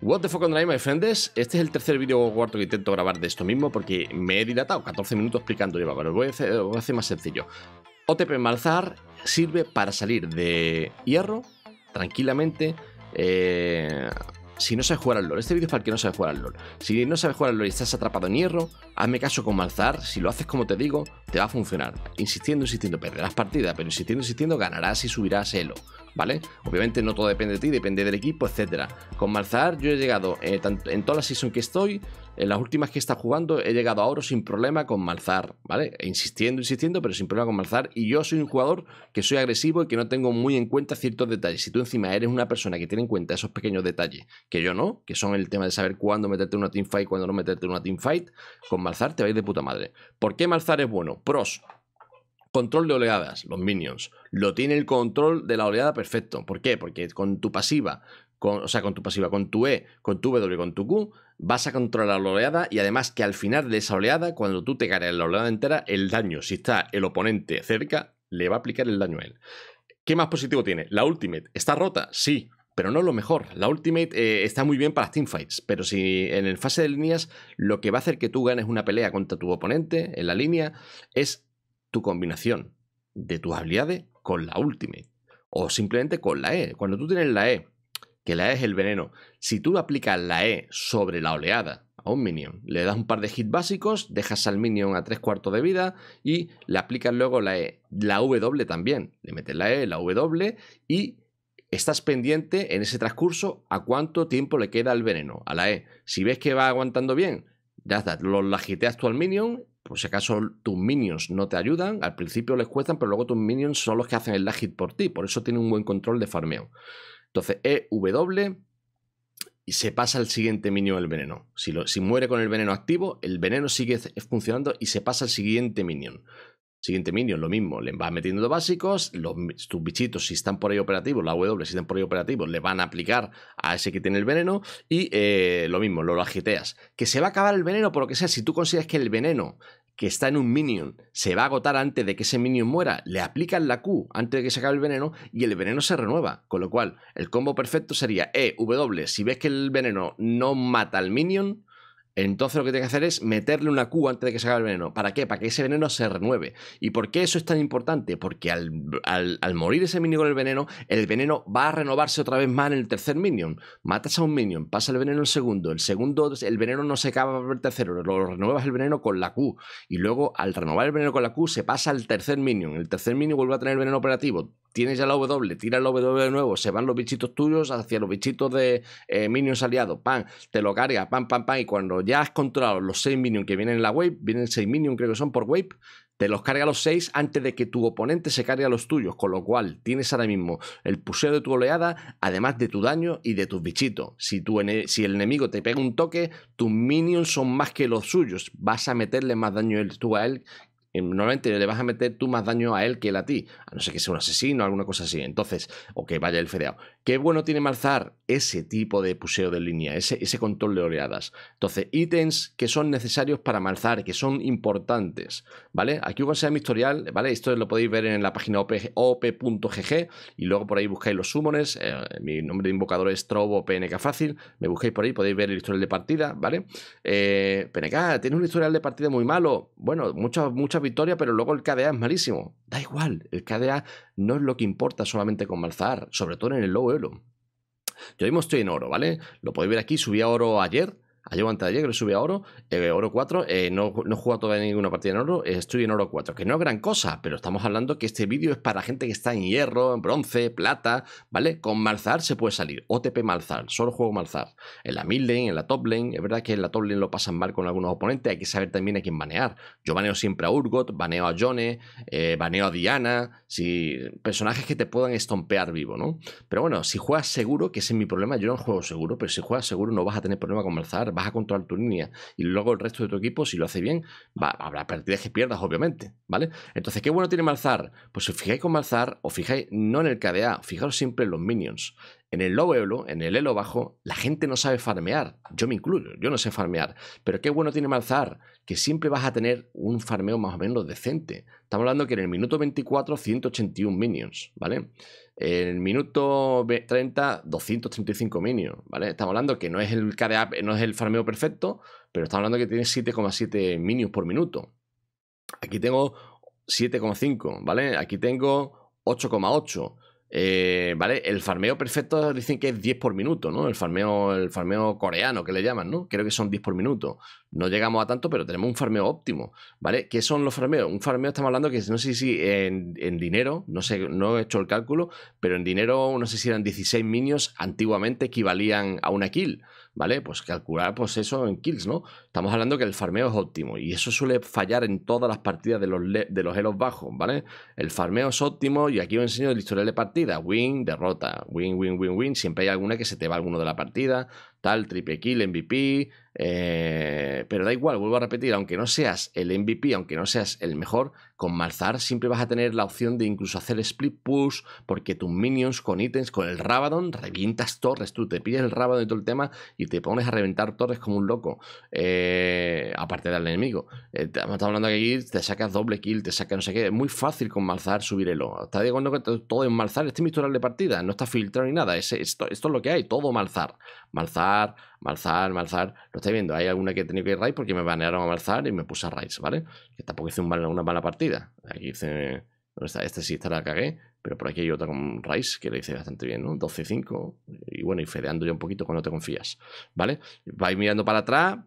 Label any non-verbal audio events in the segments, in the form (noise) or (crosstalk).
What the fuck on my friends, este es el tercer vídeo o cuarto que intento grabar de esto mismo porque me he dilatado 14 minutos explicando, lleva, pero lo voy a hacer, más sencillo. OTP Malzar sirve para salir de hierro tranquilamente eh, si no sabes jugar al LoL. Este vídeo es para el que no sabe jugar al LoL. Si no sabes jugar al LoL y estás atrapado en hierro, hazme caso con Malzar. Si lo haces como te digo, te va a funcionar. Insistiendo, insistiendo, perderás partida, pero insistiendo, insistiendo, ganarás y subirás elo. ¿vale? Obviamente no todo depende de ti, depende del equipo, etcétera. Con Malzar yo he llegado, eh, en toda la season que estoy, en las últimas que está jugando, he llegado a oro sin problema con Malzar ¿vale? E insistiendo, insistiendo, pero sin problema con Malzar Y yo soy un jugador que soy agresivo y que no tengo muy en cuenta ciertos detalles. Si tú encima eres una persona que tiene en cuenta esos pequeños detalles, que yo no, que son el tema de saber cuándo meterte en una teamfight, cuándo no meterte en una teamfight, con Malzar te vais de puta madre. ¿Por qué Malzahar es bueno? Pros, Control de oleadas, los minions. Lo tiene el control de la oleada perfecto. ¿Por qué? Porque con tu pasiva, con, o sea, con tu pasiva, con tu E, con tu W, con tu Q, vas a controlar la oleada y además que al final de esa oleada, cuando tú te cargas la oleada entera, el daño, si está el oponente cerca, le va a aplicar el daño a él. ¿Qué más positivo tiene? La Ultimate. ¿Está rota? Sí, pero no lo mejor. La Ultimate eh, está muy bien para las teamfights, pero si en el fase de líneas lo que va a hacer que tú ganes una pelea contra tu oponente en la línea es tu combinación de tus habilidades con la Ultimate. O simplemente con la E. Cuando tú tienes la E, que la E es el veneno, si tú aplicas la E sobre la oleada a un minion, le das un par de hits básicos, dejas al minion a tres cuartos de vida y le aplicas luego la E. La W también. Le metes la E, la W y estás pendiente en ese transcurso a cuánto tiempo le queda el veneno, a la E. Si ves que va aguantando bien, ya está, lo lagiteas tú al minion por si acaso tus minions no te ayudan, al principio les cuestan, pero luego tus minions son los que hacen el lag por ti, por eso tiene un buen control de farmeo. Entonces, e, W y se pasa al siguiente minion el veneno. Si, lo, si, muere con el veneno activo, el veneno sigue eh, funcionando y se pasa al siguiente minion. Siguiente minion, lo mismo, le vas metiendo los básicos, los, tus bichitos si están por ahí operativos, la W si están por ahí operativos, le van a aplicar a ese que tiene el veneno y eh, lo mismo, lo agiteas. Que se va a acabar el veneno por lo que sea, si tú consigues que el veneno que está en un minion, se va a agotar antes de que ese minion muera, le aplican la Q antes de que se acabe el veneno y el veneno se renueva. Con lo cual, el combo perfecto sería E, W, si ves que el veneno no mata al minion, entonces lo que tiene que hacer es meterle una Q antes de que se acabe el veneno. ¿Para qué? Para que ese veneno se renueve. ¿Y por qué eso es tan importante? Porque al, morir ese minion con el veneno, el veneno va a renovarse otra vez más en el tercer minion. Matas a un minion, pasa el veneno al segundo, el segundo, el veneno no se acaba por el tercero, lo renuevas el veneno con la Q. Y luego al renovar el veneno con la Q se pasa al tercer minion. El tercer minion vuelve a tener veneno operativo. Tienes ya la W, tira la W de nuevo, se van los bichitos tuyos hacia los bichitos de eh, minions aliados, pan, te lo carga, pan, pam, pam, y cuando ya has controlado los 6 minions que vienen en la wave, vienen 6 minions creo que son por wave, te los carga los 6 antes de que tu oponente se cargue a los tuyos, con lo cual tienes ahora mismo el puseo de tu oleada, además de tu daño y de tus bichitos. Si, si el enemigo te pega un toque, tus minions son más que los suyos, vas a meterle más daño tú a él. Eh, normalmente le vas a meter tú más daño a él que él a ti, a no ser que sea un asesino o alguna cosa así. Entonces, o que vaya el fedeado. Qué bueno tiene Malzar ese tipo de puseo de línea, ese, ese control de oleadas. Entonces, ítems que son necesarios para Malzar, que son importantes, ¿vale? Aquí os a mi historial, ¿vale? Esto lo podéis ver en la página op.gg y luego por ahí buscáis los sumones eh, mi nombre de invocador es Trobo PNK Fácil. Me buscáis por ahí, podéis ver el historial de partida, ¿vale? Eh, PNK, tiene un historial de partida muy malo. Bueno, muchas muchas victorias, pero luego el KDA es malísimo. Da igual, el KDA no es lo que importa solamente con Malzar, sobre todo en el low yo hoy estoy en oro, ¿vale? Lo podéis ver aquí, subí a oro ayer, de ayer que lo sube a oro, eh, oro 4, eh, no, no he todavía ninguna partida en oro, eh, estoy en oro 4, que no es gran cosa, pero estamos hablando que este vídeo es para gente que está en hierro, en bronce, plata, ¿vale? Con Malzar se puede salir, OTP Malzar, solo juego Malzar, en la mid lane, en la top lane, es verdad que en la top lane lo pasan mal con algunos oponentes, hay que saber también a quién banear, yo baneo siempre a Urgot, baneo a Jone, baneo a Diana, si, personajes que te puedan estompear vivo, ¿no? Pero bueno, si juegas seguro, que ese es mi problema, yo no juego seguro, pero si juegas seguro no vas a tener problema con Malzar, vas a controlar tu línea. Y luego el resto de tu equipo, si lo hace bien, va, habrá partidas que pierdas, obviamente, ¿vale? Entonces, ¿qué bueno tiene Malzar? Pues si os fijáis con Malzar, os fijáis no en el KDA, fijaros siempre en los minions. En el low elo, en el elo bajo, la gente no sabe farmear. Yo me incluyo, yo no sé farmear. Pero qué bueno tiene Malzar, que siempre vas a tener un farmeo más o menos decente. Estamos hablando que en el minuto 24, 181 minions, ¿vale? En el minuto 30, 235 minions, ¿vale? Estamos hablando que no es el no es el farmeo perfecto, pero estamos hablando que tiene 7,7 minions por minuto. Aquí tengo 7,5, ¿vale? Aquí tengo 8,8. Eh, ¿Vale? El farmeo perfecto dicen que es 10 por minuto, ¿no? El farmeo, el farmeo coreano que le llaman, ¿no? Creo que son 10 por minuto. No llegamos a tanto, pero tenemos un farmeo óptimo, ¿vale? ¿Qué son los farmeos? Un farmeo estamos hablando que no sé si en, en dinero, no sé, no he hecho el cálculo, pero en dinero no sé si eran 16 minios antiguamente equivalían a una kill. ¿vale? Pues calcular pues eso en kills, ¿no? Estamos hablando que el farmeo es óptimo y eso suele fallar en todas las partidas de los, de los helos bajos, ¿vale? El farmeo es óptimo y aquí os enseño el historial de partida, win, derrota, win, win, win, win, siempre hay alguna que se te va alguno de la partida, tal, triple kill, MVP, eh, pero da igual, vuelvo a repetir, aunque no seas el MVP, aunque no seas el mejor, con Malzar siempre vas a tener la opción de incluso hacer split push, porque tus minions con ítems, con el Rabadon, revientas torres. Tú te pillas el Rabadon y todo el tema y te pones a reventar torres como un loco. Eh, aparte del enemigo. Eh, estamos hablando que aquí te sacas doble kill, te sacas no sé qué. Es muy fácil con Malzar subir el ojo. Está diciendo que todo es Malzar. Este es mi de partida. No está filtrado ni nada. esto, esto es lo que hay. Todo Malzar. Malzar, Malzar, Malzar. Lo estáis viendo, hay alguna que he tenido que ir raid porque me banearon a Malzar y me puse a raid, ¿vale? Que tampoco hice una mala partida. Aquí hice. ¿dónde está? Este sí estará la cagué, pero por aquí hay otra con Rice que le hice bastante bien, ¿no? 12-5. Y bueno, y fedeando ya un poquito cuando te confías, ¿vale? Vais mirando para atrás,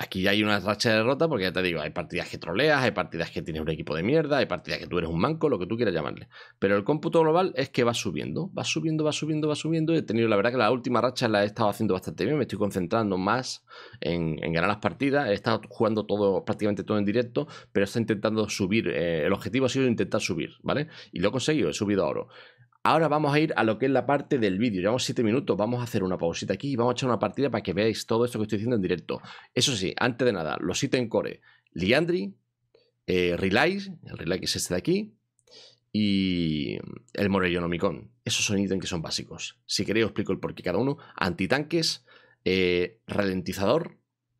Aquí hay una racha de derrota porque ya te digo, hay partidas que troleas, hay partidas que tienes un equipo de mierda, hay partidas que tú eres un manco, lo que tú quieras llamarle. Pero el cómputo global es que va subiendo, va subiendo, va subiendo, va subiendo. He tenido, la verdad, que la última racha la he estado haciendo bastante bien, me estoy concentrando más en, ganar las partidas. He estado jugando todo, prácticamente todo en directo, pero está intentando subir. Eh, el objetivo ha sido intentar subir, ¿vale? Y lo he conseguido, he subido a oro. Ahora vamos a ir a lo que es la parte del vídeo. Llevamos 7 minutos, vamos a hacer una pausita aquí y vamos a echar una partida para que veáis todo esto que estoy diciendo en directo. Eso sí, antes de nada, los ítems core, Liandry, eh, Relay, el Relay es este de aquí, y el Morellonomicon. Esos son ítems que son básicos. Si queréis os explico el porqué cada uno. Antitanques, eh, ralentizador,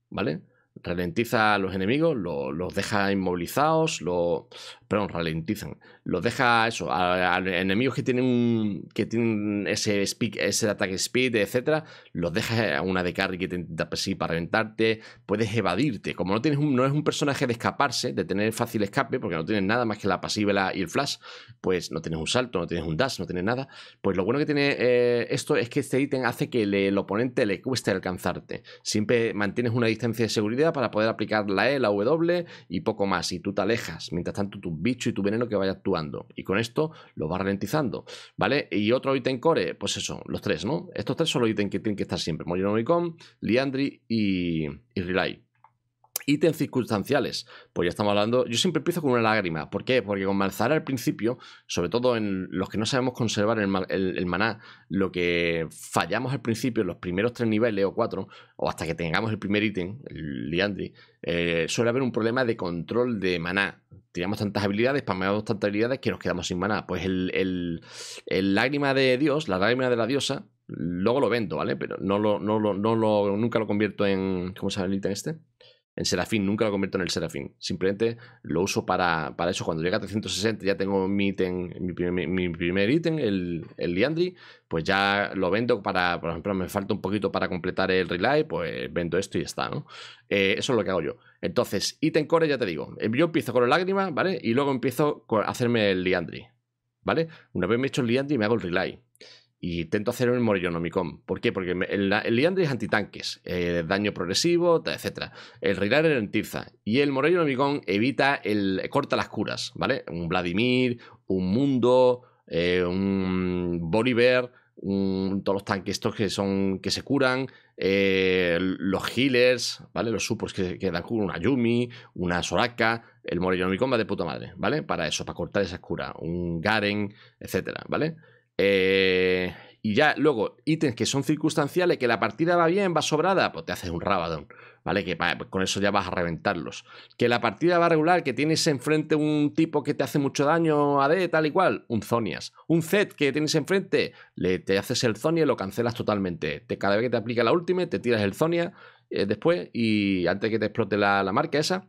¿vale? ralentiza a los enemigos, los deja inmovilizados, lo, perdón, ralentizan, los deja eso, a, enemigos que tienen, que tienen ese, speed, ese ataque speed, etcétera, los deja a una de carry que te intenta para reventarte, puedes evadirte, como no, tienes un, no es un personaje de escaparse, de tener fácil escape, porque no tienes nada más que la pasiva y el flash, pues no tienes un salto, no tienes un dash, no tienes nada, pues lo bueno que tiene eh, esto es que este ítem hace que el oponente le cueste alcanzarte, siempre mantienes una distancia de seguridad, para poder aplicar la E, la W y poco más. Y tú te alejas. Mientras tanto, tu bicho y tu veneno que vaya actuando. Y con esto lo va ralentizando. ¿Vale? Y otro ítem core, pues eso, los tres, ¿no? Estos tres son los ítems que tienen que estar siempre. Morinomicon, Liandri y Relay ítems circunstanciales. Pues ya estamos hablando. Yo siempre empiezo con una lágrima. ¿Por qué? Porque con Malzahar al principio, sobre todo en los que no sabemos conservar el, maná, lo que fallamos al principio, en los primeros tres niveles o cuatro, o hasta que tengamos el primer ítem, el liandri, eh, suele haber un problema de control de maná. Tiramos tantas habilidades, spameamos tantas habilidades que nos quedamos sin maná. Pues el, lágrima de Dios, la lágrima de la diosa, luego lo vendo, ¿vale? Pero no lo, no lo, no lo, nunca lo convierto en. ¿Cómo se llama el ítem este? en Serafín, nunca lo convierto en el Serafín. Simplemente lo uso para, eso. Cuando llega a 360 ya tengo mi, mi, primer ítem, el, el Liandry, pues ya lo vendo para, por ejemplo, me falta un poquito para completar el relay, pues vendo esto y está, ¿no? Eh, eso es lo que hago yo. Entonces, ítem core, ya te digo, eh, yo empiezo con la lágrima, ¿vale? Y luego empiezo a hacerme el Liandry, ¿vale? Una vez me he hecho el Liandry me hago el relay. Y intento hacer el Morellonomicon ¿Por qué? Porque el, el es antitanques, eh, daño progresivo, etc. El Rilar Tirza. Y el Morellonomicon evita el. corta las curas, ¿vale? Un Vladimir, un Mundo, eh, un Bolívar, todos los tanques estos que son. que se curan. Eh, los healers, ¿vale? Los supers que, dan cura, una Yumi, una Soraka, el Morellonomicon va de puta madre, ¿vale? Para eso, para cortar esa curas. Un Garen, etcétera, ¿vale? Eh, y ya luego, ítems que son circunstanciales, que la partida va bien, va sobrada, pues te haces un rabadón, ¿vale? Que pues con eso ya vas a reventarlos. Que la partida va regular, que tienes enfrente un tipo que te hace mucho daño a D, tal y cual, un Zonias. Un Zed que tienes enfrente, le, te haces el Zonia y lo cancelas totalmente. Te, cada vez que te aplica la última, te tiras el Zonia eh, después y antes que te explote la, la marca esa,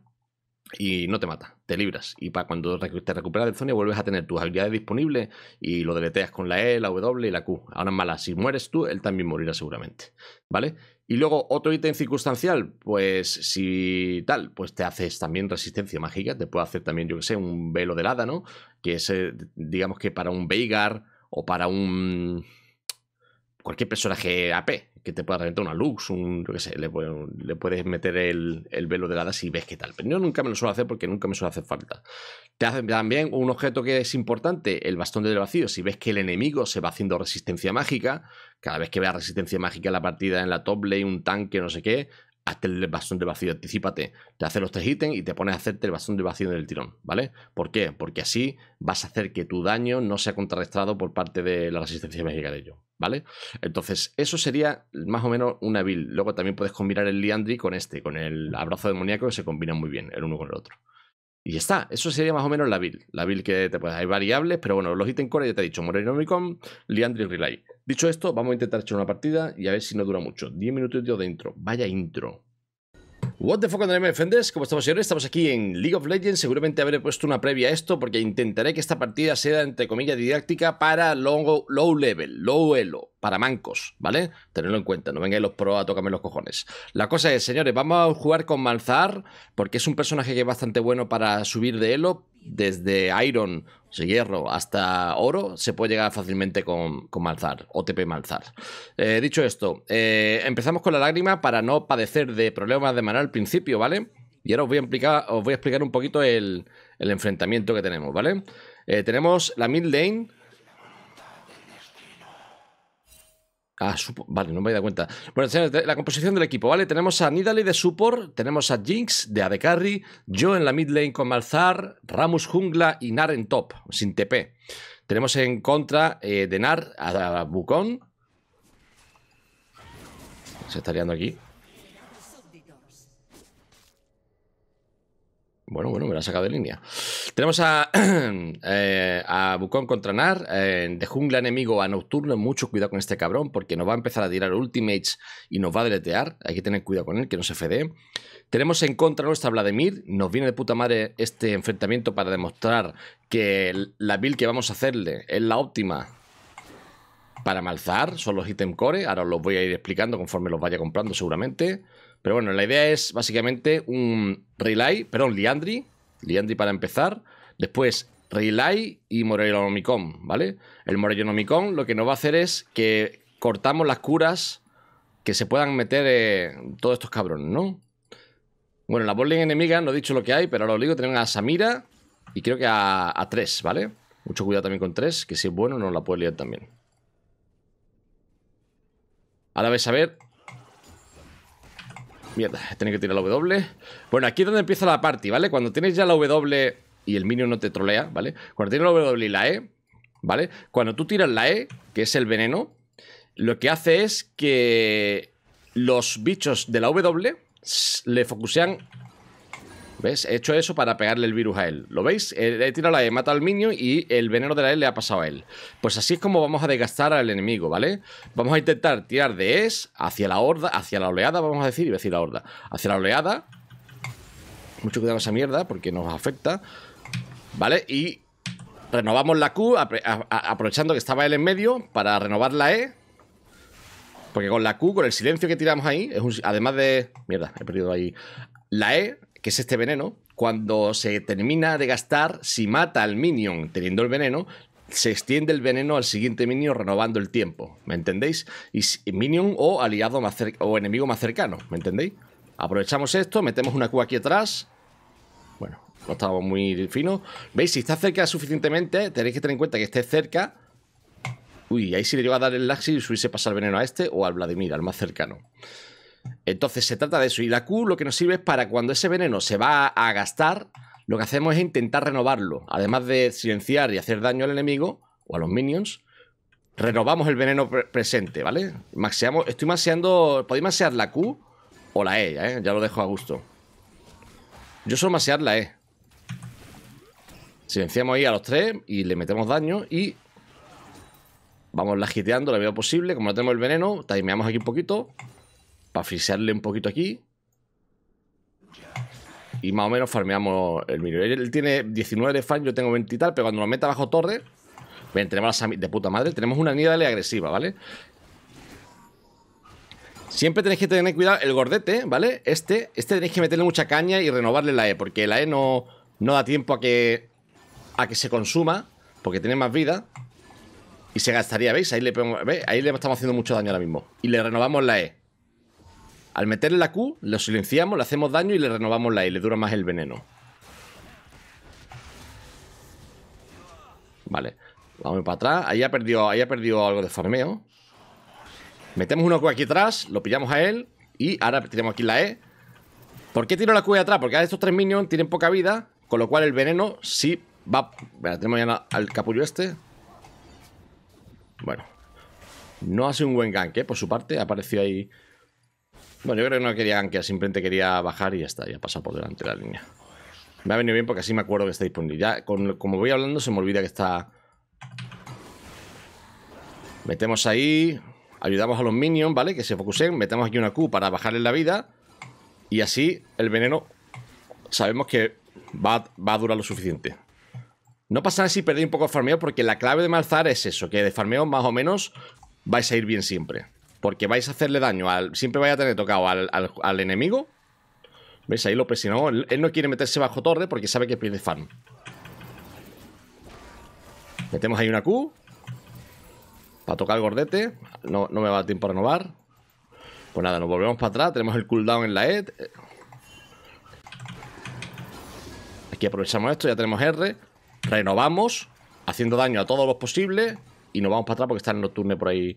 y no te mata, te libras. Y para cuando te recuperas de zonia vuelves a tener tus habilidades disponibles y lo deleteas con la E, la W y la Q. Ahora es mala, si mueres tú, él también morirá seguramente. ¿Vale? Y luego otro ítem circunstancial, pues si tal, pues te haces también resistencia mágica, te puede hacer también, yo que sé, un velo de hada, ¿no? Que es, eh, digamos que para un Veigar o para un... cualquier personaje AP, que te pueda reventar una Lux, un, yo que sé, le, puedes meter el, velo de hadas y ves qué tal. Pero yo nunca me lo suelo hacer porque nunca me suele hacer falta. Te hacen también un objeto que es importante, el bastón del vacío. Si ves que el enemigo se va haciendo resistencia mágica, cada vez que vea resistencia mágica en la partida en la top lane, un tanque, no sé qué, hazte el bastón de vacío, anticipate. Te hace los tres ítems y te pones a hacerte el bastón de vacío en el tirón, ¿vale? ¿Por qué? Porque así vas a hacer que tu daño no sea contrarrestado por parte de la resistencia mágica de ello. ¿vale? Entonces, eso sería más o menos una build. Luego también puedes combinar el Liandry con este, con el abrazo demoníaco, que se combina muy bien el uno con el otro. Y ya está, eso sería más o menos la build. La build que te puedes. Hay variables, pero bueno, los ítems core ya te he dicho: liandri Liandry Relay. Dicho esto, vamos a intentar echar una partida y a ver si no dura mucho. 10 minutos de intro. Vaya intro. What the fuck, André, ¿me defendes? ¿Cómo estamos, señores? Estamos aquí en League of Legends. Seguramente habré puesto una previa a esto porque intentaré que esta partida sea, entre comillas, didáctica para low, low level, low elo, para mancos, ¿vale? Tenedlo en cuenta, no vengáis los pro a tocarme los cojones. La cosa es, señores, vamos a jugar con Malzar porque es un personaje que es bastante bueno para subir de elo. Desde Iron si hierro hasta oro se puede llegar fácilmente con, con Malzar, OTP Malzar. Eh, dicho esto, eh, empezamos con la lágrima para no padecer de problemas de maná al principio, ¿vale? Y ahora os voy a explicar, os voy a explicar un poquito el, enfrentamiento que tenemos, ¿vale? Eh, tenemos la mid lane Ah, vale, no me he dado cuenta. Bueno, señores, la composición del equipo, ¿vale? Tenemos a Nidalee de support, tenemos a Jinx de AD yo en la mid lane con Malzar, Ramus jungla y Nar en top, sin TP. Tenemos en contra eh, de Nar a, a Bukon. Se está liando aquí. Bueno, bueno, me la ha sacado de línea. Tenemos a, (clears throat) eh, Bucón contra Nar, eh, de jungla enemigo a Nocturno. Mucho cuidado con este cabrón porque nos va a empezar a tirar ultimates y nos va a deletear. Hay que tener cuidado con él, que no se fede. Tenemos en contra nuestra Vladimir. Nos viene de puta madre este enfrentamiento para demostrar que la build que vamos a hacerle es la óptima para malzar. Son los item core. Ahora os los voy a ir explicando conforme los vaya comprando seguramente. Pero bueno, la idea es básicamente un Relay, perdón, Liandri Liandri para empezar, después Relay y Morellonomicon, ¿vale? El Morellonomicon lo que nos va a hacer es que cortamos las curas que se puedan meter eh, todos estos cabrones, ¿no? Bueno, la botlane enemiga no he dicho lo que hay, pero ahora os digo, tenemos a Samira y creo que a, a 3, ¿vale? Mucho cuidado también con 3, que si es bueno no la puede liar también. Ahora vais a ver tiene que tirar la W. Bueno, aquí es donde empieza la party, ¿vale? Cuando tienes ya la W y el minion no te trolea, ¿vale? Cuando tienes la W y la E, ¿vale? Cuando tú tiras la E, que es el veneno, lo que hace es que los bichos de la W le focusean ¿Ves? He hecho eso para pegarle el virus a él. ¿Lo veis? He tirado la E, matado al niño y el veneno de la E le ha pasado a él. Pues así es como vamos a desgastar al enemigo, ¿vale? Vamos a intentar tirar de E hacia la horda, hacia la oleada, vamos a decir, y a decir la horda, hacia la oleada. Mucho cuidado con esa mierda porque nos afecta. ¿Vale? Y renovamos la Q, aprovechando que estaba él en medio, para renovar la E. Porque con la Q, con el silencio que tiramos ahí, además de... Mierda, he perdido ahí. La E que es este veneno, cuando se termina de gastar, si mata al minion teniendo el veneno, se extiende el veneno al siguiente minion renovando el tiempo, ¿me entendéis? Y minion o aliado o enemigo más cercano, ¿me entendéis? Aprovechamos esto, metemos una Q aquí atrás. Bueno, no estábamos muy fino. ¿Veis? Si está cerca suficientemente, tenéis que tener en cuenta que esté cerca. Uy, ahí sí le iba a dar el laxi y hubiese pasado el veneno a este o al Vladimir, al más cercano. Entonces se trata de eso. Y la Q lo que nos sirve es para cuando ese veneno se va a gastar, lo que hacemos es intentar renovarlo. Además de silenciar y hacer daño al enemigo o a los minions, renovamos el veneno presente, ¿vale? Maxeamos, estoy maxeando, podéis maxear la Q o la E, ¿eh? ya lo dejo a gusto. Yo suelo maxear la E. Silenciamos ahí a los tres y le metemos daño y vamos giteando la medida posible. Como no tenemos el veneno, timeamos aquí un poquito para frisearle un poquito aquí. Y más o menos farmeamos el minion. Él tiene 19 de fan, yo tengo 20 y tal, pero cuando lo meta bajo torre... Bien, tenemos la de puta madre. Tenemos una nidale agresiva, ¿vale? Siempre tenéis que tener cuidado. El gordete, ¿vale? Este, este tenéis que meterle mucha caña y renovarle la E, porque la E no, no da tiempo a que, a que se consuma, porque tiene más vida. Y se gastaría, ¿veis? Ahí le, ¿veis? Ahí le estamos haciendo mucho daño ahora mismo. Y le renovamos la E. Al meterle la Q, lo silenciamos, le hacemos daño y le renovamos la E le dura más el veneno. Vale, vamos para atrás. Ahí ha perdido, ahí ha perdido algo de farmeo. Metemos una Q aquí atrás, lo pillamos a él y ahora tenemos aquí la E. ¿Por qué tiro la Q de atrás? Porque estos tres minions tienen poca vida, con lo cual el veneno sí va... tenemos ya al capullo este. Bueno, no hace un buen gank, ¿eh? Por su parte, apareció ahí bueno, yo creo que no quería que simplemente quería bajar y ya está, ya pasa por delante la línea. Me ha venido bien porque así me acuerdo que está disponible. Ya, como voy hablando, se me olvida que está. Metemos ahí. Ayudamos a los minions, ¿vale? Que se focusen. Metemos aquí una Q para en la vida. Y así el veneno sabemos que va, a durar lo suficiente. No pasa nada si perdéis un poco de farmeo, porque la clave de Malzar es eso: que de farmeo más o menos vais a ir bien siempre porque vais a hacerle daño al. Siempre vais a tener tocado al, enemigo. ¿Veis? Ahí lo presionó. Él, él, no quiere meterse bajo torre porque sabe que pierde fan. Metemos ahí una Q. Para tocar el gordete. No, no me va a dar tiempo a renovar. Pues nada, nos volvemos para atrás. Tenemos el cooldown en la ED. Aquí aprovechamos esto. Ya tenemos R. Renovamos. Haciendo daño a todos los posibles. Y nos vamos para atrás porque está el nocturne por ahí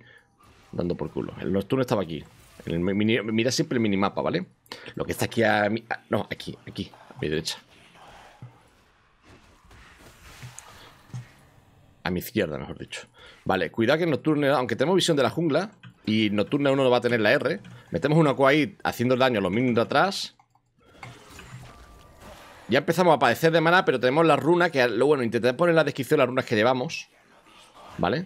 dando por culo. El nocturno estaba aquí. mira siempre el minimapa, ¿vale? Lo que está aquí a, mi, No, aquí, aquí, a mi derecha. A mi izquierda, mejor dicho. Vale, cuidado que el Nocturne, aunque tenemos visión de la jungla, y Nocturne uno no va a tener la R, metemos una Q ahí haciendo daño a los minions atrás. Ya empezamos a padecer de mana, pero tenemos la runa que... Lo bueno, intenté poner en la descripción las runas que llevamos. ¿Vale?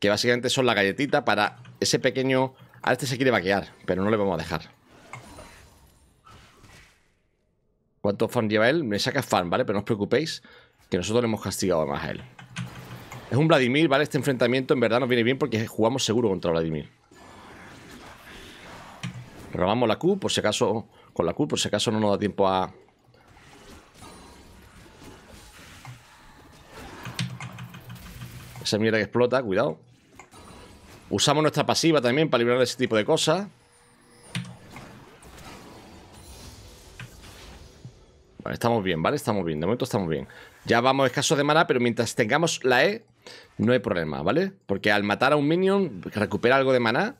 que básicamente son la galletita para ese pequeño... A este se quiere vaquear, pero no le vamos a dejar. ¿Cuánto fan lleva él? Me saca fan, ¿vale? Pero no os preocupéis, que nosotros le hemos castigado más a él. Es un Vladimir, ¿vale? Este enfrentamiento en verdad nos viene bien porque jugamos seguro contra Vladimir. Robamos la Q, por si acaso... Con la Q, por si acaso no nos da tiempo a, Esa mierda que explota, cuidado. Usamos nuestra pasiva también para librar de ese tipo de cosas. Vale, estamos bien, ¿vale? Estamos bien, de momento estamos bien. Ya vamos escasos de mana, pero mientras tengamos la E, no hay problema, ¿vale? Porque al matar a un minion, recupera algo de maná.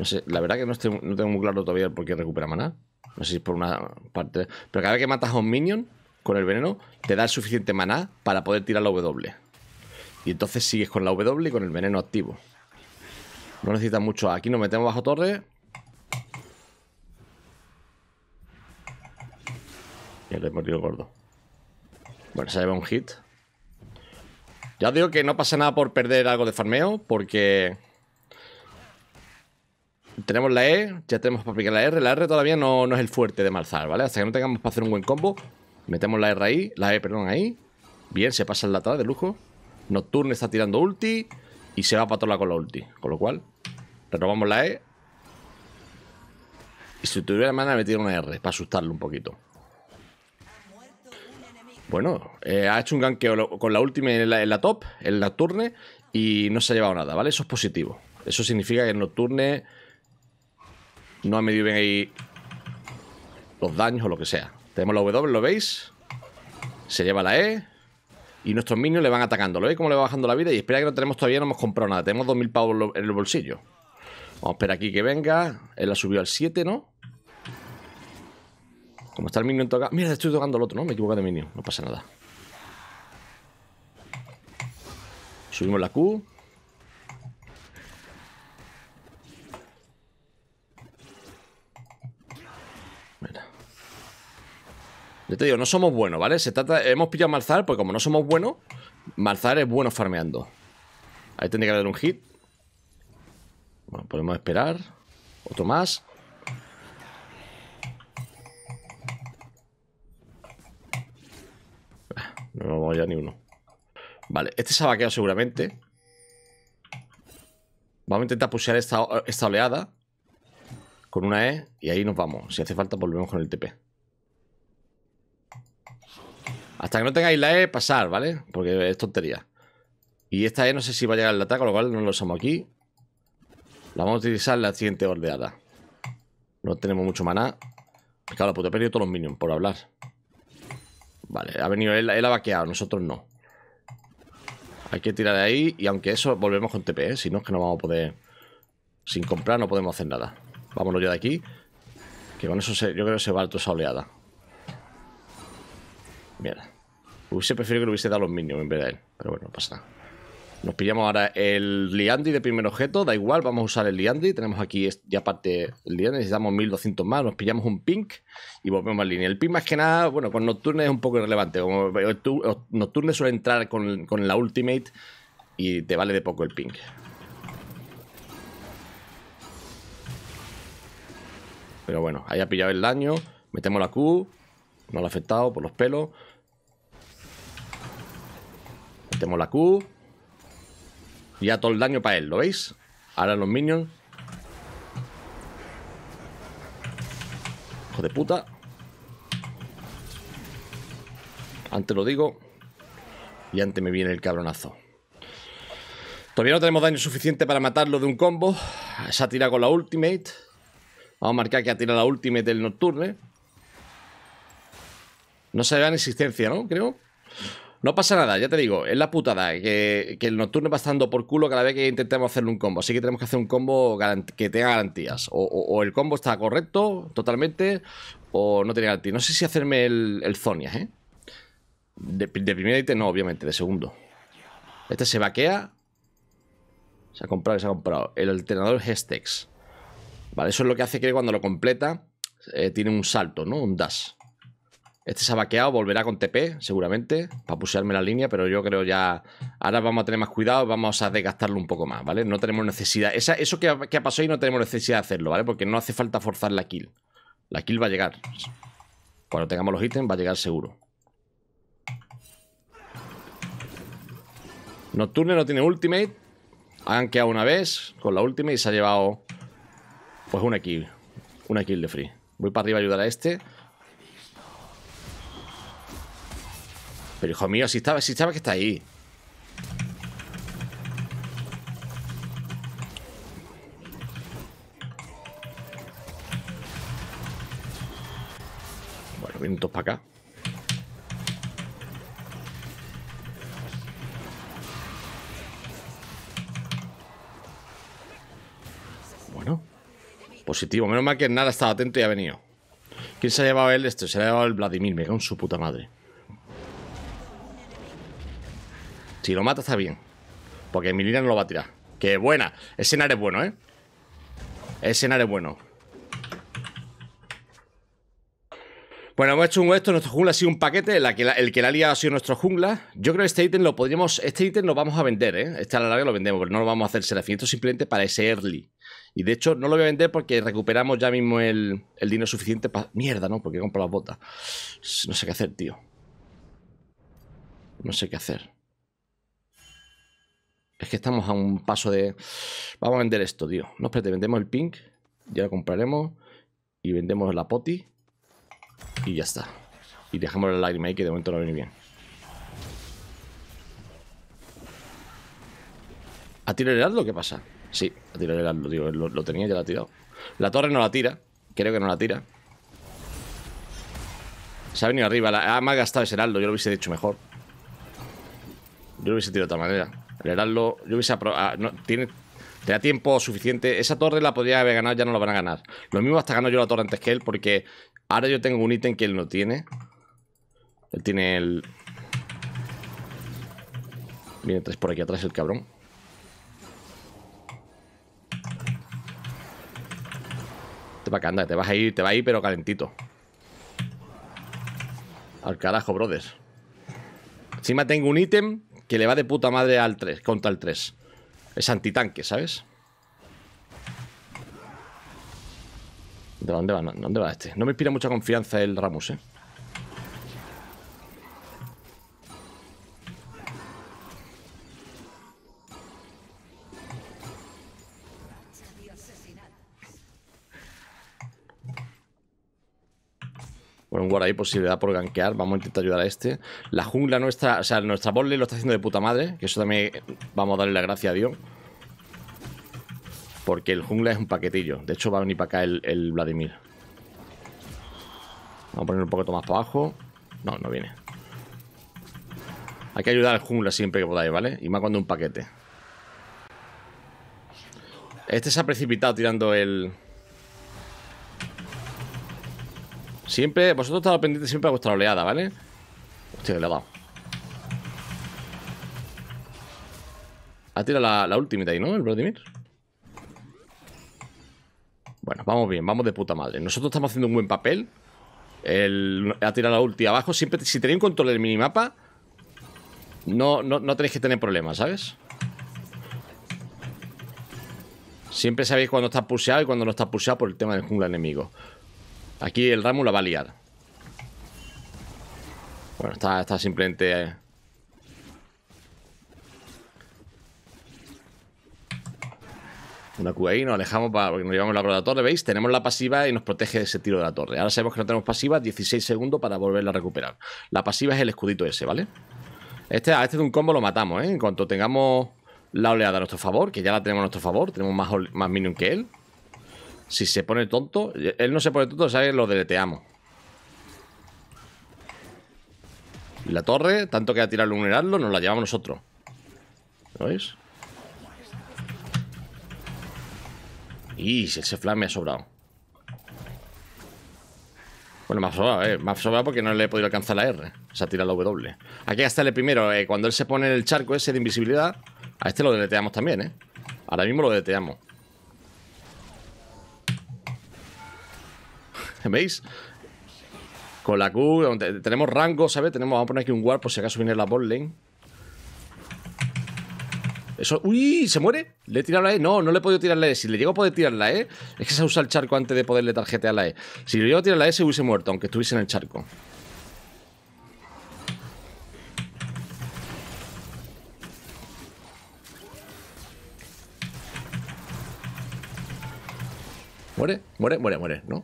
No sé, la verdad que no, tengo muy claro todavía por qué recupera maná. No sé si es por una parte... Pero cada vez que matas a un minion, con el veneno, te da el suficiente maná para poder tirar la W. Y entonces sigues con la W y con el veneno activo. No necesitas mucho. Aquí nos metemos bajo torre. Ya le he el gordo. Bueno, se lleva un hit. Ya os digo que no pasa nada por perder algo de farmeo, porque... Tenemos la E, ya tenemos para aplicar la R. La R todavía no, no es el fuerte de Malzar, ¿vale? Hasta que no tengamos para hacer un buen combo, Metemos la R ahí, la E, perdón, ahí. Bien, se pasa el lateral de lujo. Nocturne está tirando ulti y se va a patrolar con la ulti. Con lo cual, renovamos la E. Y si tuviera mana, me metido una R para asustarlo un poquito. Bueno, eh, ha hecho un ganqueo con la última en la, top, en la turne, y no se ha llevado nada, ¿vale? Eso es positivo. Eso significa que en Nocturne no ha medido bien ahí los daños o lo que sea. Tenemos la W, ¿lo veis? Se lleva la E. Y nuestros minions le van atacando. ¿Lo veis cómo le va bajando la vida? Y espera que no tenemos todavía, no hemos comprado nada. Tenemos 2.000 pavos en el bolsillo. Vamos a esperar aquí que venga. Él la subió al 7, ¿no? Como está el minion tocando Mira, estoy tocando al otro, ¿no? Me equivoco de minion. No pasa nada. Subimos la Q. te digo, no somos buenos, ¿vale? Se trata, hemos pillado Malzar, porque como no somos buenos, Malzar es bueno farmeando. Ahí tendría que haber un hit. Bueno, podemos esperar. Otro más. No nos a ya ni uno. Vale, este se ha vaqueado seguramente. Vamos a intentar pushear esta, esta oleada con una E y ahí nos vamos. Si hace falta, volvemos con el TP. Hasta que no tengáis la E, pasar, ¿vale? Porque es tontería. Y esta E no sé si va a llegar el ataque, con lo cual no lo usamos aquí. La vamos a utilizar en la siguiente oleada. No tenemos mucho maná. Claro, pues he perdido todos los minions por hablar. Vale, ha venido él, él ha vaqueado, nosotros no. Hay que tirar de ahí y aunque eso volvemos con TP, ¿eh? si no es que no vamos a poder... Sin comprar no podemos hacer nada. Vámonos ya de aquí. Que con eso yo creo que se va a toda esa oleada. Mira. Hubiese preferido que lo hubiese dado los minions en vez de él. Pero bueno, pasa nada. Nos pillamos ahora el Liandi de primer objeto. Da igual, vamos a usar el Liandi. Tenemos aquí ya parte el Liandi. Necesitamos 1200 más. Nos pillamos un Pink y volvemos a línea. El Pink más que nada, bueno, con Nocturne es un poco irrelevante. Nocturne suele entrar con, con la Ultimate y te vale de poco el Pink. Pero bueno, ahí ha pillado el daño. Metemos la Q. No lo ha afectado por los pelos. Metemos la Q. Ya todo el daño para él, ¿lo veis? Ahora los minions. Hijo de puta. Antes lo digo. Y antes me viene el cabronazo. Todavía no tenemos daño suficiente para matarlo de un combo. Se ha tirado con la ultimate. Vamos a marcar que ha tirado la ultimate del nocturne. No se vea en existencia, ¿no? Creo. No pasa nada, ya te digo, es la putada, que, el nocturno va estando por culo cada vez que intentemos hacerle un combo. Así que tenemos que hacer un combo que tenga garantías. O, el combo está correcto totalmente, o no tiene garantías. No sé si hacerme el, Zonia, ¿eh? De, de primer no, obviamente, de segundo. Este se vaquea. Se ha comprado, se ha comprado. El alternador Hestex. Vale, eso es lo que hace que cuando lo completa eh, tiene un salto, ¿no? Un dash. Este se ha vaqueado, volverá con TP, seguramente, para pusearme la línea, pero yo creo ya... Ahora vamos a tener más cuidado, vamos a desgastarlo un poco más, ¿vale? No tenemos necesidad... eso que ha, pasado y no tenemos necesidad de hacerlo, ¿vale? Porque no hace falta forzar la kill. La kill va a llegar. Cuando tengamos los ítems va a llegar seguro. Nocturne no tiene ultimate. Han a una vez con la ultimate y se ha llevado... Pues una kill. Una kill de free. Voy para arriba a ayudar a este... Pero hijo mío, si estaba, si estaba que está ahí. Bueno, vienen todos para acá. Bueno. Positivo. Menos mal que nada estaba atento y ha venido. ¿Quién se ha llevado él esto? Se ha llevado el Vladimir. Me cago en su puta madre. Si lo mata está bien. Porque mi no lo va a tirar. ¡Qué buena. nare es bueno, ¿eh? nare es bueno. Bueno, hemos hecho un esto, nuestro jungla ha sido un paquete, la que el que la ha ha sido nuestro jungla. Yo creo que este ítem lo podríamos, este ítem lo vamos a vender, ¿eh? Este a la larga lo vendemos, pero no lo vamos a hacer serafín, esto simplemente para ese early. Y de hecho no lo voy a vender porque recuperamos ya mismo el, el dinero suficiente para... Mierda, ¿no? Porque compro las botas. No sé qué hacer, tío. No sé qué hacer. Es que estamos a un paso de. Vamos a vender esto, tío. No, espérate, vendemos el pink. Ya lo compraremos. Y vendemos la poti. Y ya está. Y dejamos la lágrima ahí que de momento no viene bien. ¿A tirar el lo ¿Qué pasa? Sí, a tirado el heraldo, lo, tenía, ya la ha tirado. La torre no la tira. Creo que no la tira. Se ha venido arriba. La, ha gastado ese heraldo. Yo lo hubiese dicho mejor. Yo lo hubiese tirado de otra manera acelerarlo. Yo hubiese ah, no, tiene, te da tiempo suficiente. Esa torre la podría haber ganado, ya no la van a ganar. Lo mismo hasta gano yo la torre antes que él, porque ahora yo tengo un ítem que él no tiene. Él tiene el... Viene por aquí atrás el cabrón. Te este va a quedar, te vas a ir, te va a ir, pero calentito. Al carajo, Si Encima tengo un ítem que le va de puta madre al 3, contra el 3. Es antitanque, ¿sabes? ¿De dónde va? ¿Dónde va este? No me inspira mucha confianza el Ramus, ¿eh? Bueno, un pues, si ahí, da por gankear. Vamos a intentar ayudar a este. La jungla nuestra, o sea, nuestra botlane lo está haciendo de puta madre. Que eso también vamos a darle la gracia a Dios. Porque el jungla es un paquetillo. De hecho, va a venir para acá el, el Vladimir. Vamos a poner un poquito más para abajo. No, no viene. Hay que ayudar al jungla siempre que podáis, ¿vale? Y más cuando un paquete. Este se ha precipitado tirando el... Siempre, vosotros estad pendientes siempre a vuestra oleada, ¿vale? Hostia, que le ha Ha tirado la, la ahí, ¿no? El Vladimir. Bueno, vamos bien, vamos de puta madre. Nosotros estamos haciendo un buen papel. El, ha tirado la ulti abajo. Siempre, si tenéis control del minimapa, no, no, no tenéis que tener problemas, ¿sabes? Siempre sabéis cuando está pusheado y cuando no está pusheado por el tema del jungla enemigo. Aquí el ramo la va a liar. Bueno, está, está simplemente... Eh. Una Q ahí, nos alejamos para, porque nos llevamos la de torre, ¿veis? Tenemos la pasiva y nos protege de ese tiro de la torre. Ahora sabemos que no tenemos pasiva, 16 segundos para volverla a recuperar. La pasiva es el escudito ese, ¿vale? Este, a este de un combo lo matamos, ¿eh? En cuanto tengamos la oleada a nuestro favor, que ya la tenemos a nuestro favor, tenemos más, más minion que él. Si se pone tonto, él no se pone tonto, ¿sabes? Lo deleteamos. la torre, tanto que ha tirado el nos la llevamos nosotros. ¿Lo veis? Y ese flash me ha sobrado. Bueno, me ha sobrado, eh. Me ha sobrado porque no le he podido alcanzar la R. O sea, tirado la W. Hay que gastarle primero. Eh, cuando él se pone el charco ese de invisibilidad, a este lo deleteamos también, ¿eh? Ahora mismo lo deleteamos. (laughs) ¿Veis? Con la Q tenemos rango, ¿sabes? Tenemos, vamos a poner aquí un guard por si acaso viene la bot Eso, uy, ¿se muere? ¿Le he tirado la E? No, no le he podido tirar la E. Si le llego a poder tirar la E, es que se usa el charco antes de poderle tarjetear la E. Si le llego a tirar la E, se hubiese muerto, aunque estuviese en el charco. Muere, muere, muere, muere, ¿no?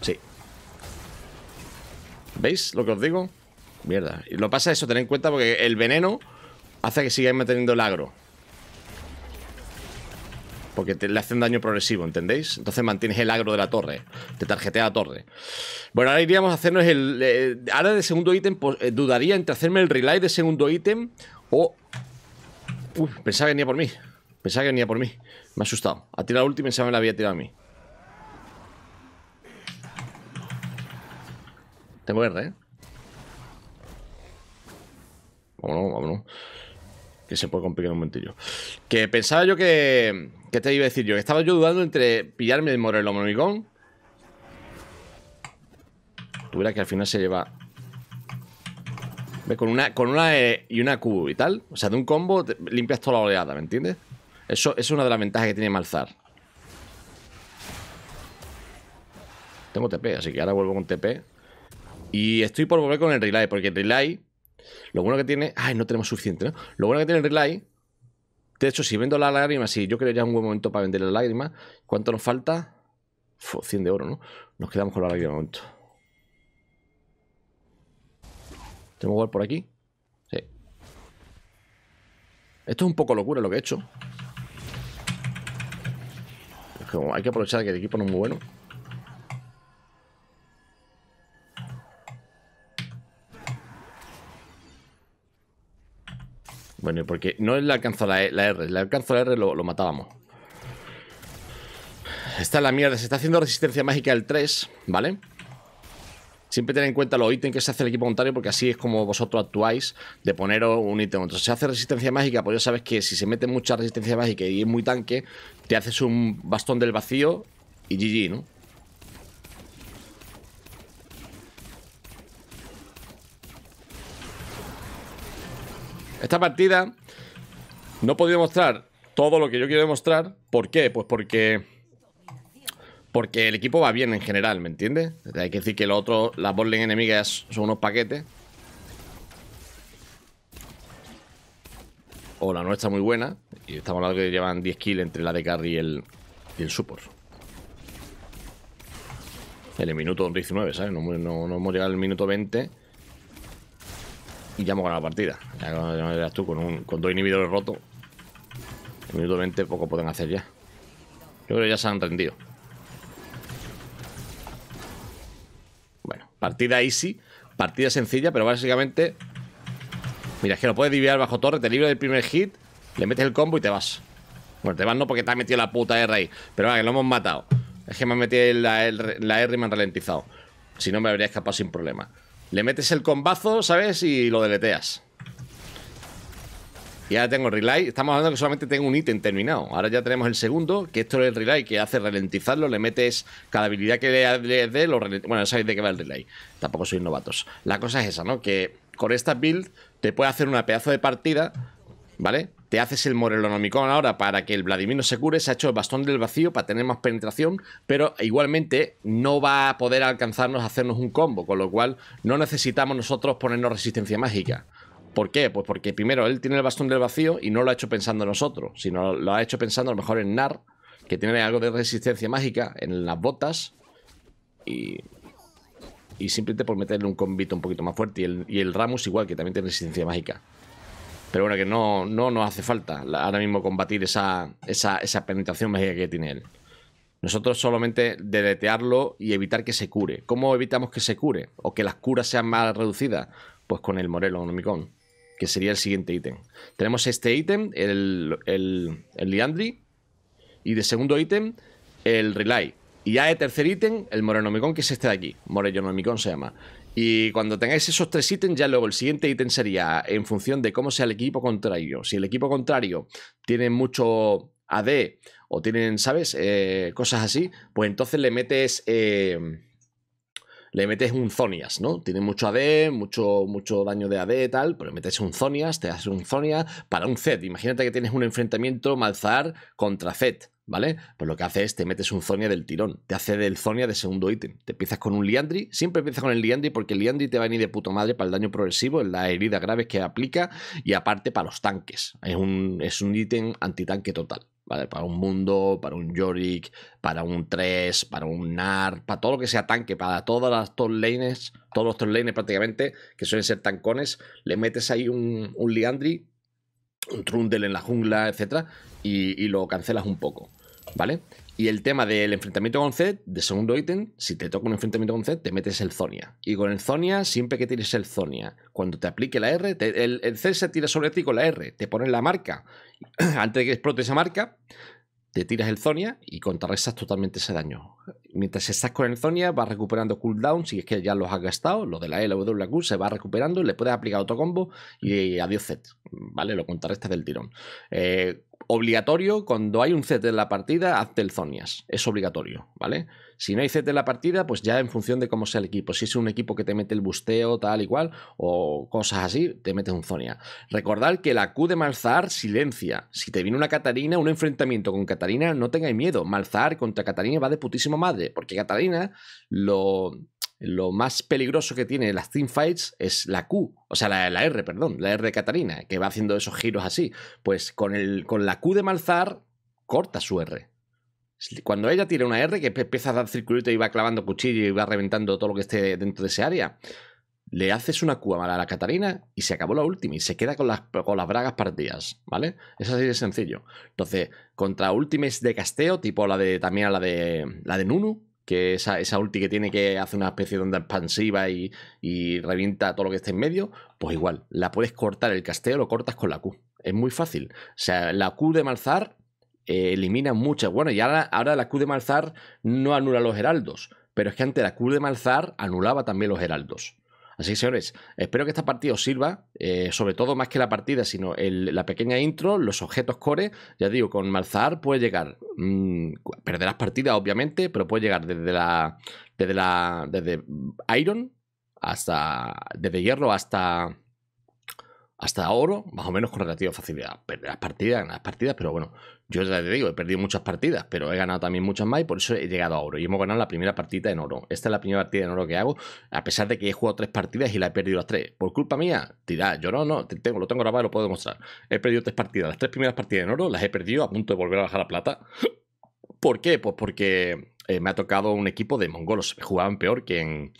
Sí. ¿Veis lo que os digo? Mierda. Y lo pasa eso, tened en cuenta porque el veneno hace que sigáis manteniendo el agro. Porque te, le hacen daño progresivo, ¿entendéis? Entonces mantienes el agro de la torre. Te tarjetea la torre. Bueno, ahora iríamos a hacernos el... Eh, ahora de segundo ítem, pues, eh, dudaría entre hacerme el relay de segundo ítem o... Uf, pensaba que venía por mí. Pensaba que venía por mí. Me ha asustado. Ha tirado la última y se me la había tirado a mí. Te muerde, ¿eh? Vámonos, vámonos. Que se puede complicar un momentillo. Que pensaba yo que... ¿Qué te iba a decir yo? Que estaba yo dudando entre pillarme el Tú Tuviera que al final se lleva... Con una, con una e y una Q y tal. O sea, de un combo limpias toda la oleada, ¿me entiendes? Eso, eso es una de las ventajas que tiene Malzar. Tengo TP, así que ahora vuelvo con TP y estoy por volver con el Relay, porque el Relay, lo bueno que tiene. Ay, no tenemos suficiente, ¿no? Lo bueno que tiene el Relay. De hecho, si vendo la lágrima, si sí, yo creo ya un buen momento para vender la lágrima, ¿cuánto nos falta? 100 de oro, ¿no? Nos quedamos con la lágrima de momento. ¿Tenemos jugar por aquí? Sí. Esto es un poco locura lo que he hecho. hay que aprovechar que el equipo no es muy bueno. Bueno, porque no le alcanzó e, la, R. Le alcanzó la R, lo, lo matábamos. Está es la mierda. Se está haciendo resistencia mágica el 3, ¿vale? Siempre ten en cuenta los ítems que se hace el equipo contrario, porque así es como vosotros actuáis de poneros un ítem. Entonces, se hace resistencia mágica, pues ya sabes que si se mete mucha resistencia mágica y es muy tanque, te haces un bastón del vacío y GG, ¿no? Esta partida no he podido mostrar todo lo que yo quiero demostrar. ¿Por qué? Pues porque... Porque el equipo va bien en general, ¿me entiendes? Hay que decir que lo otro, las botlane enemigas son unos paquetes. O la nuestra muy buena. Y estamos hablando que llevan 10 kills entre la de carry y el, y el support. En el minuto 19, ¿sabes? No, no hemos llegado al minuto 20 y ya hemos ganado la partida. Ya, ya tú, con, un, con dos inhibidores rotos. En minuto 20 poco pueden hacer ya. Yo creo que ya se han rendido. Bueno, partida easy. Partida sencilla, pero básicamente... Mira, es que lo puedes diviar bajo torre, te libra del primer hit, le metes el combo y te vas. Bueno, te vas no porque te has metido la puta R ahí. Pero vale, lo hemos matado. Es que me han metido la R, la R y me han ralentizado. Si no, me habría escapado sin problema. Le metes el combazo, ¿sabes? Y lo deleteas. Y ahora tengo relay. Estamos hablando que solamente tengo un ítem terminado. Ahora ya tenemos el segundo, que esto es el relay, que hace ralentizarlo. Le metes cada habilidad que le dé, lo Bueno, ya sabéis de qué va el relay. Tampoco sois novatos. La cosa es esa, ¿no? Que con esta build te puede hacer una pedazo de partida, ¿vale? te haces el Morelonomicon ahora para que el Vladimir se cure, se ha hecho el bastón del vacío para tener más penetración, pero igualmente no va a poder alcanzarnos a hacernos un combo, con lo cual no necesitamos nosotros ponernos resistencia mágica. ¿Por qué? Pues porque primero él tiene el bastón del vacío y no lo ha hecho pensando en nosotros, sino lo ha hecho pensando a lo mejor en Nar, que tiene algo de resistencia mágica en las botas y simplemente por meterle un convito un poquito más fuerte. Y el, y el Ramus igual, que también tiene resistencia mágica. Pero bueno, que no, no nos hace falta ahora mismo combatir esa, penetración mágica que tiene él. Nosotros solamente deletearlo y evitar que se cure. ¿Cómo evitamos que se cure? O que las curas sean más reducidas. Pues con el Morelo Nomicón, que sería el siguiente ítem. Tenemos este ítem, el, el, el Liandri. Y de segundo ítem, el Relay. Y ya de tercer ítem, el Nomicón, que es este de aquí. Nomicón se llama. Y cuando tengáis esos tres ítems, ya luego el siguiente ítem sería en función de cómo sea el equipo contrario. Si el equipo contrario tiene mucho AD o tienen, ¿sabes? Eh, cosas así, pues entonces le metes... Eh, le metes un Zonias, ¿no? Tiene mucho AD, mucho, mucho daño de AD y tal, pero metes un Zonias, te hace un Zonias para un Zed. Imagínate que tienes un enfrentamiento malzar contra Zed. ¿Vale? Pues lo que hace es te metes un Zonia del tirón, te hace del Zonia de segundo ítem. Te empiezas con un liandri siempre empiezas con el liandri porque el liandri te va a venir de puta madre para el daño progresivo, en las heridas graves que aplica y aparte para los tanques. un, es un ítem antitanque total. Para un Mundo, para un Yorick, para un 3, para un Nar, para todo lo que sea tanque, para todas las top lanes, todos los top lanes prácticamente, que suelen ser tancones, le metes ahí un, un Liandry, un Trundle en la jungla, etcétera Y, y, lo cancelas un poco, ¿vale? Y el tema del enfrentamiento con Zed, de segundo ítem, si te toca un enfrentamiento con Zed, te metes el Zonia. Y con el Zonia, siempre que tires el Zonia, cuando te aplique la R, el, Z se tira sobre ti con la R, te pones la marca. (clears throat) Antes de que explote esa marca, te tiras el Zonia y contrarrestas totalmente ese daño. Mientras estás con el Zonia, vas recuperando cooldown, si es que ya los has gastado, lo de la e, LWQ se va recuperando, le puedes aplicar otro combo y, adiós Zed. ¿Vale? Lo contrarrestas del tirón. Eh, obligatorio cuando hay un CT en la partida, hazte el Zonias. Es obligatorio, ¿vale? Si no hay CT en la partida, pues ya en función de cómo sea el equipo. Si es un equipo que te mete el busteo, tal y cual, o cosas así, te metes un Zonia. Recordad que la Q de Malzahar silencia. Si te viene una Catarina, un enfrentamiento con Catarina, no tengáis miedo. malzar contra Catarina va de putísima madre, porque Catarina lo lo más peligroso que tiene las fights es la Q, o sea, la, R, perdón, la R de Catarina, que va haciendo esos giros así. Pues con, el, con la Q de Malzar, corta su R. Cuando ella tira una R que empieza a dar circulito y va clavando cuchillo y va reventando todo lo que esté dentro de ese área, le haces una Q a la Catarina y se acabó la última y se queda con las, las bragas partidas, ¿vale? Es así de sencillo. Entonces, contra últimas de casteo, tipo la de también la de la de Nunu, que esa, esa ulti que tiene que hacer una especie de onda expansiva y, y revienta todo lo que esté en medio, pues igual, la puedes cortar el casteo, lo cortas con la Q. Es muy fácil. O sea, la Q de Malzar eh, elimina muchas. Bueno, y ahora, ahora la Q de Malzar no anula los heraldos, pero es que antes la Q de Malzar anulaba también los heraldos. Así que, señores, espero que esta partida os sirva, eh, sobre todo más que la partida, sino la pequeña intro, los objetos core. Ya digo, con Malzahar puede llegar, mmm, perderás partidas obviamente, pero puede llegar desde la, desde la, desde Iron hasta, desde hierro hasta, hasta oro, más o menos con relativa facilidad. Perderás partidas, las partidas, pero bueno, yo ya te digo, he perdido muchas partidas, pero he ganado también muchas más y por eso he llegado a oro. Y hemos ganado la primera partida en oro. Esta es la primera partida en oro que hago, a pesar de que he jugado tres partidas y la he perdido las tres. Por culpa mía, Tira, yo no, no, lo tengo grabado y lo puedo demostrar. He perdido tres partidas. Las tres primeras partidas en oro las he perdido a punto de volver a bajar la plata. ¿Por qué? Pues porque eh, me ha tocado un equipo de mongolos. Jugaban peor que en,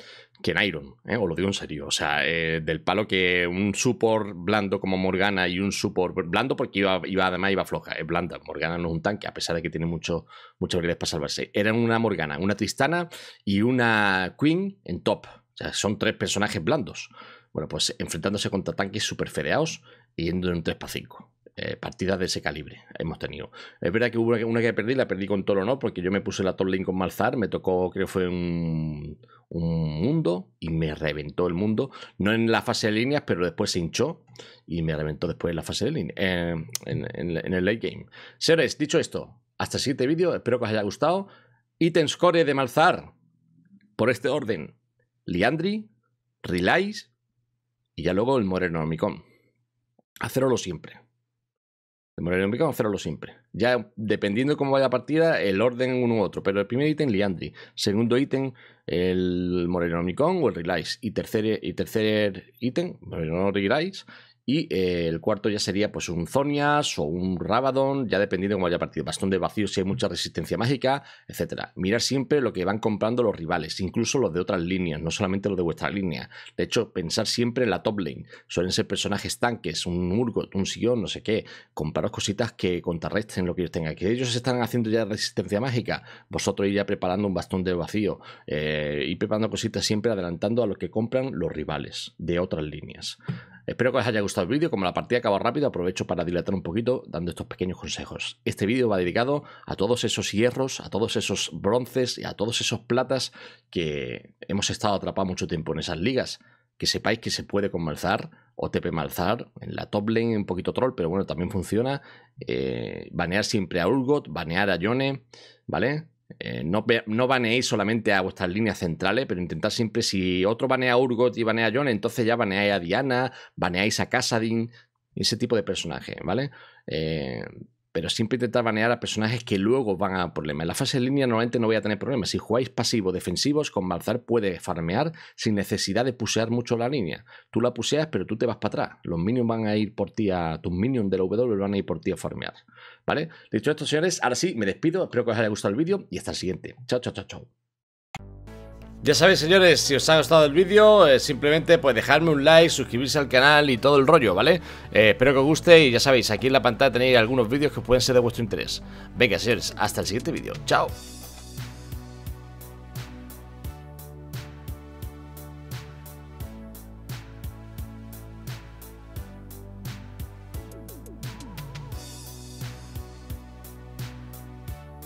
que en Iron, ¿eh? lo digo en serio. O sea, eh, del palo que un support blando como Morgana y un support blando porque iba, además iba floja, es eh, blanda. Morgana no es un tanque, a pesar de que tiene mucho, muchas habilidades para salvarse. Eran una Morgana, una Tristana y una Queen en top. O sea, son tres personajes blandos. Bueno, pues enfrentándose contra tanques super fedeados y yendo en un 3 para 5. Eh, partidas de ese calibre hemos tenido. Es verdad que hubo una, que perdí, la perdí con Toro, ¿no? Porque yo me puse la top lane con Malzar, me tocó, creo fue un, mundo y me reventó el mundo. No en la fase de líneas, pero después se hinchó y me reventó después en la fase de líneas, eh, en, el late game. Señores, dicho esto, hasta el siguiente vídeo, espero que os haya gustado. Ítems core de Malzar, por este orden. Liandri, Relais y ya luego el Moreno Omicom. Hacerlo siempre. El Moreno hacerlo siempre. Ya dependiendo de cómo vaya la partida, el orden uno u otro. Pero el primer ítem, Liandri, Segundo ítem, el Moreno o el Relice. Y tercer, y tercer ítem, Moreno Relice. Y eh, el cuarto ya sería pues un Zonias o un Rabadon, ya dependiendo de cómo haya partido. Bastón de vacío si hay mucha resistencia mágica, etc. Mirar siempre lo que van comprando los rivales, incluso los de otras líneas, no solamente los de vuestra línea. De hecho, pensar siempre en la top lane. Suelen ser personajes tanques, un Urgot, un Sion, no sé qué. Compraros cositas que contrarresten lo que ellos tengan. Que ellos están haciendo ya resistencia mágica, vosotros ir ya preparando un bastón de vacío. Eh, y preparando cositas siempre adelantando a lo que compran los rivales de otras líneas. Espero que os haya gustado el vídeo, como la partida acaba rápido aprovecho para dilatar un poquito dando estos pequeños consejos. Este vídeo va dedicado a todos esos hierros, a todos esos bronces y a todos esos platas que hemos estado atrapados mucho tiempo en esas ligas. Que sepáis que se puede malzar o TP malzar en la top lane, un poquito troll, pero bueno, también funciona. Eh, banear siempre a Urgot, banear a Yone, ¿vale? Eh, no, no, baneéis solamente a vuestras líneas centrales, pero intentad siempre, si otro banea a Urgot y banea a John, entonces ya baneáis a Diana, baneáis a Casadin, ese tipo de personaje, ¿vale? Eh, pero siempre intentar banear a personajes que luego van a problemas. En la fase de línea normalmente no voy a tener problemas. Si jugáis pasivos defensivos, con Balzar puede farmear sin necesidad de pusear mucho la línea. Tú la puseas, pero tú te vas para atrás. Los minions van a ir por ti a. Tus minions de la W van a ir por ti a farmear. ¿Vale? Dicho esto, señores, ahora sí, me despido. Espero que os haya gustado el vídeo y hasta el siguiente. Chao, chao, chao, chao. Ya sabéis señores, si os ha gustado el vídeo, eh, simplemente pues dejarme un like, suscribirse al canal y todo el rollo, ¿vale? Eh, espero que os guste y ya sabéis, aquí en la pantalla tenéis algunos vídeos que pueden ser de vuestro interés. Venga señores, hasta el siguiente vídeo, chao.